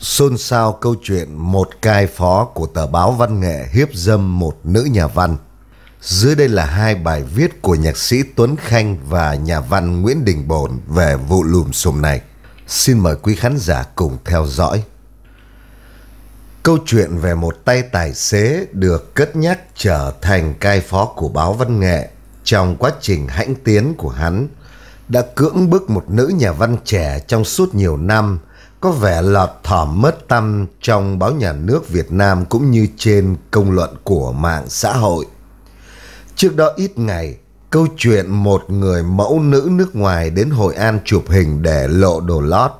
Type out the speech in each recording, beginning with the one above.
Xôn xao câu chuyện một cai phó của tờ báo văn nghệ hiếp dâm một nữ nhà văn. Dưới đây là hai bài viết của nhạc sĩ Tuấn Khanh và nhà văn Nguyễn Đình Bồn về vụ lùm xùm này. Xin mời quý khán giả cùng theo dõi. Câu chuyện về một tay tài xế được cất nhắc trở thành cai phó của báo văn nghệ trong quá trình hãnh tiến của hắn đã cưỡng bức một nữ nhà văn trẻ trong suốt nhiều năm có vẻ lọt thỏm mất tâm trong báo nhà nước Việt Nam cũng như trên công luận của mạng xã hội. Trước đó ít ngày, câu chuyện một người mẫu nữ nước ngoài đến Hội An chụp hình để lộ đồ lót.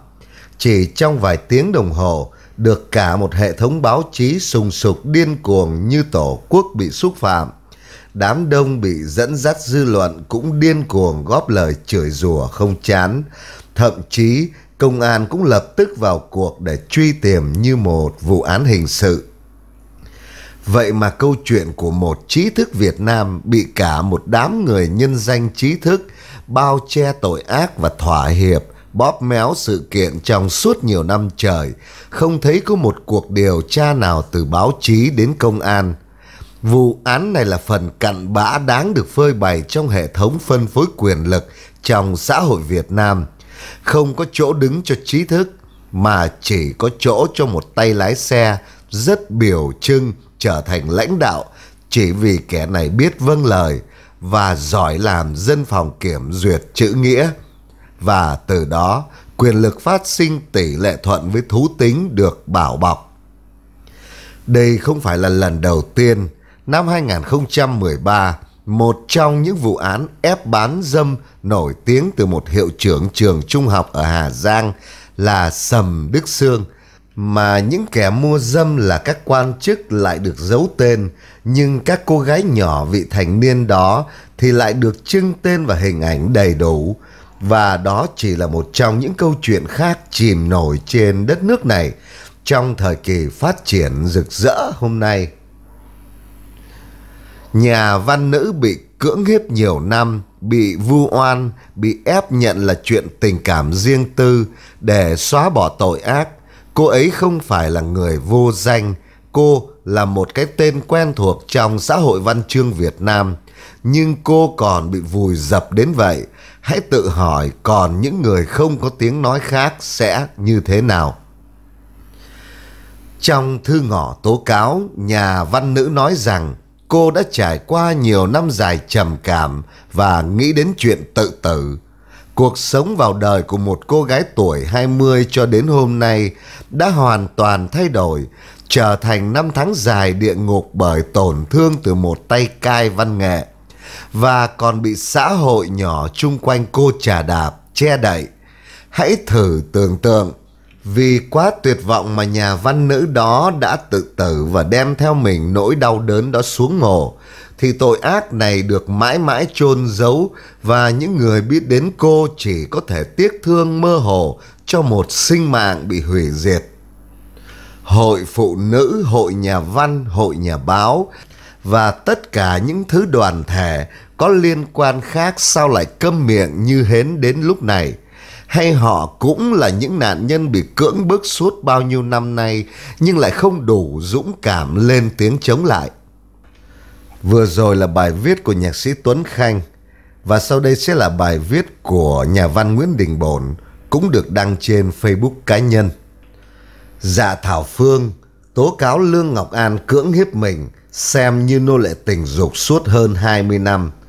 Chỉ trong vài tiếng đồng hồ, được cả một hệ thống báo chí sùng sục điên cuồng như Tổ quốc bị xúc phạm. Đám đông bị dẫn dắt dư luận cũng điên cuồng góp lời chửi rủa không chán, thậm chí công an cũng lập tức vào cuộc để truy tìm như một vụ án hình sự. Vậy mà câu chuyện của một trí thức Việt Nam bị cả một đám người nhân danh trí thức bao che tội ác và thỏa hiệp bóp méo sự kiện trong suốt nhiều năm trời, không thấy có một cuộc điều tra nào từ báo chí đến công an. Vụ án này là phần cặn bã đáng được phơi bày trong hệ thống phân phối quyền lực trong xã hội Việt Nam – không có chỗ đứng cho trí thức mà chỉ có chỗ cho một tay lái xe rất biểu trưng trở thành lãnh đạo chỉ vì kẻ này biết vâng lời và giỏi làm dân phòng kiểm duyệt chữ nghĩa và từ đó quyền lực phát sinh tỷ lệ thuận với thú tính được bảo bọc. Đây không phải là lần đầu tiên, năm 2013, một trong những vụ án ép bán dâm nổi tiếng từ một hiệu trưởng trường trung học ở Hà Giang là Sầm Đức Sương mà những kẻ mua dâm là các quan chức lại được giấu tên nhưng các cô gái nhỏ vị thành niên đó thì lại được trưng tên và hình ảnh đầy đủ và đó chỉ là một trong những câu chuyện khác chìm nổi trên đất nước này trong thời kỳ phát triển rực rỡ hôm nay Nhà văn nữ bị cưỡng hiếp nhiều năm, bị vu oan, bị ép nhận là chuyện tình cảm riêng tư để xóa bỏ tội ác. Cô ấy không phải là người vô danh, cô là một cái tên quen thuộc trong xã hội văn chương Việt Nam. Nhưng cô còn bị vùi dập đến vậy. Hãy tự hỏi còn những người không có tiếng nói khác sẽ như thế nào? Trong thư ngỏ tố cáo, nhà văn nữ nói rằng cô đã trải qua nhiều năm dài trầm cảm và nghĩ đến chuyện tự tử. Cuộc sống vào đời của một cô gái tuổi 20 cho đến hôm nay đã hoàn toàn thay đổi, trở thành năm tháng dài địa ngục bởi tổn thương từ một tay cai văn nghệ và còn bị xã hội nhỏ chung quanh cô trà đạp che đậy. Hãy thử tưởng tượng vì quá tuyệt vọng mà nhà văn nữ đó đã tự tử và đem theo mình nỗi đau đớn đó xuống ngổ, thì tội ác này được mãi mãi chôn giấu và những người biết đến cô chỉ có thể tiếc thương mơ hồ cho một sinh mạng bị hủy diệt. Hội phụ nữ, hội nhà văn, hội nhà báo và tất cả những thứ đoàn thể có liên quan khác sao lại câm miệng như hến đến lúc này – hay họ cũng là những nạn nhân bị cưỡng bức suốt bao nhiêu năm nay nhưng lại không đủ dũng cảm lên tiếng chống lại. Vừa rồi là bài viết của nhạc sĩ Tuấn Khanh và sau đây sẽ là bài viết của nhà văn Nguyễn Đình Bổn cũng được đăng trên Facebook cá nhân. Dạ Thảo Phương tố cáo Lương Ngọc An cưỡng hiếp mình xem như nô lệ tình dục suốt hơn 20 năm –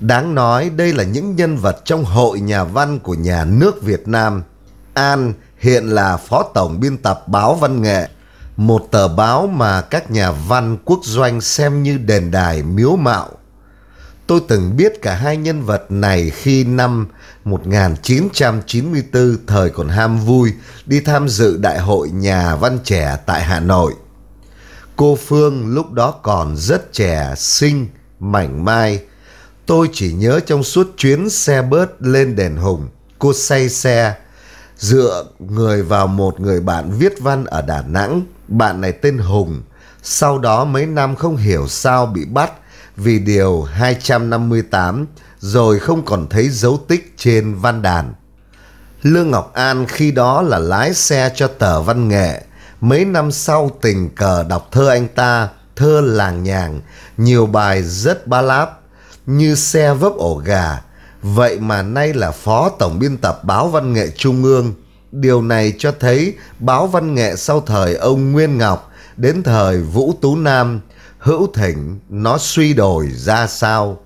Đáng nói đây là những nhân vật trong hội nhà văn của nhà nước Việt Nam. An hiện là phó tổng biên tập báo văn nghệ, một tờ báo mà các nhà văn quốc doanh xem như đền đài miếu mạo. Tôi từng biết cả hai nhân vật này khi năm 1994 thời còn ham vui đi tham dự Đại hội Nhà văn trẻ tại Hà Nội. Cô Phương lúc đó còn rất trẻ, xinh, mảnh mai, Tôi chỉ nhớ trong suốt chuyến xe bớt lên đền Hùng, cô say xe, dựa người vào một người bạn viết văn ở Đà Nẵng. Bạn này tên Hùng, sau đó mấy năm không hiểu sao bị bắt vì điều 258 rồi không còn thấy dấu tích trên văn đàn. Lương Ngọc An khi đó là lái xe cho tờ văn nghệ. Mấy năm sau tình cờ đọc thơ anh ta, thơ làng nhàng, nhiều bài rất ba láp như xe vấp ổ gà. Vậy mà nay là phó tổng biên tập báo văn nghệ Trung ương. Điều này cho thấy báo văn nghệ sau thời ông Nguyên Ngọc đến thời Vũ Tú Nam, hữu thỉnh nó suy đổi ra sao.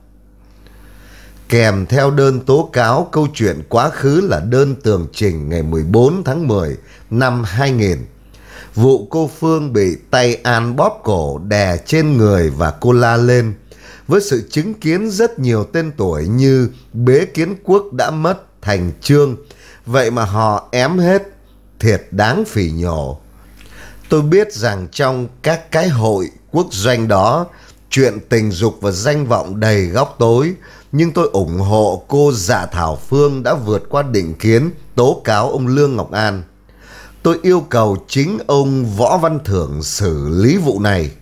Kèm theo đơn tố cáo câu chuyện quá khứ là đơn tường trình ngày 14 tháng 10 năm 2000. Vụ cô Phương bị tay An bóp cổ đè trên người và cô la lên với sự chứng kiến rất nhiều tên tuổi như Bế Kiến Quốc đã mất, Thành Trương. Vậy mà họ ém hết, thiệt đáng phỉ nhổ. Tôi biết rằng trong các cái hội quốc doanh đó, chuyện tình dục và danh vọng đầy góc tối, nhưng tôi ủng hộ cô Dạ Thảo Phương đã vượt qua định kiến tố cáo ông Lương Ngọc An. Tôi yêu cầu chính ông Võ Văn Thưởng xử lý vụ này.